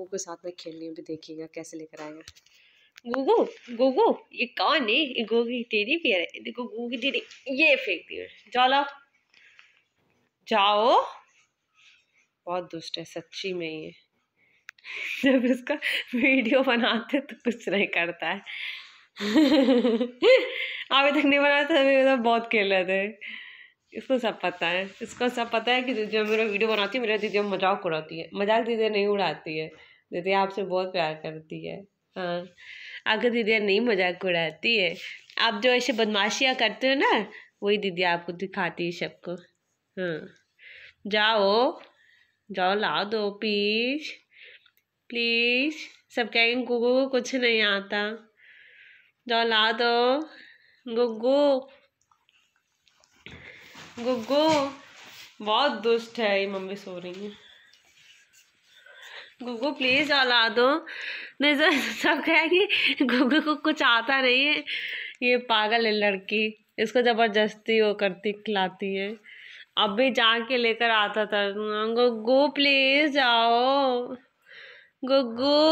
गोगो के साथ में खेलने भी देखिएगा कैसे लेकर आएगा गोगो गोगो ये कौन है ये गोगी तेरी भी है देखो गोगी तेरी ये फेंक दी जाओ जाओ बहुत दुष्ट है सच्ची में ये जब इसका वीडियो बनाते तो कुछ नहीं करता है अभी तक नहीं बनाते अभी मतलब बहुत खेल रहे थे इसको सब पता है इसको सब पता है कि जब मेरा वीडियो बनाती है मेरा दीदी मजाक उड़ाती है मजाक दीदी नहीं उड़ाती है दीदी आपसे बहुत प्यार करती है हाँ अगर दीदी नहीं मजाक उड़ाती है आप जो ऐसे बदमाशियाँ करते हो ना वही दीदी आपको दिखाती है सबको हाँ जाओ जाओ ला दो प्लीज प्लीज सब कहेंगे गुगू को कुछ नहीं आता जाओ ला दो गुगू गुगू बहुत दुष्ट है ये मम्मी सो रही है गुगू प्लीज़ औला दो नहीं सर तो सब कि गुगू को कुछ आता नहीं है ये पागल है लड़की इसको ज़बरदस्ती वो करती खिलाती है अब भी जा के लेकर आता था गुगू प्लीज़ आओ गुगू